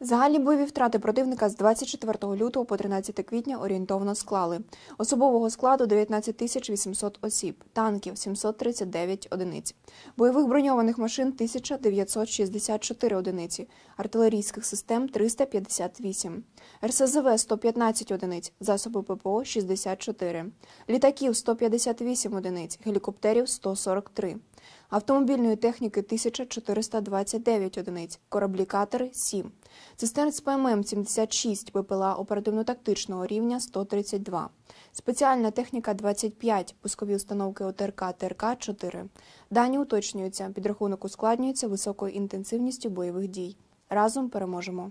Загальні бойові втрати противника з 24 лютого по 13 квітня орієнтовно склали особового складу 19 тисяч 800 осіб, танків 739 одиниць, бойових броньованих машин 1964 одиниці, артилерійських систем 358, РСЗВ 115 одиниць, засоби ППО 64, літаків 158 одиниць, гелікоптерів 143 автомобільної техніки 1429 одиниць, кораблі катери 7, цистерн з ПММ 76 БПЛА оперативно-тактичного рівня 132, спеціальна техніка 25, пускові установки ОТРК ТРК 4. Дані уточнюються, підрахунок ускладнюється високою інтенсивністю бойових дій. Разом переможемо.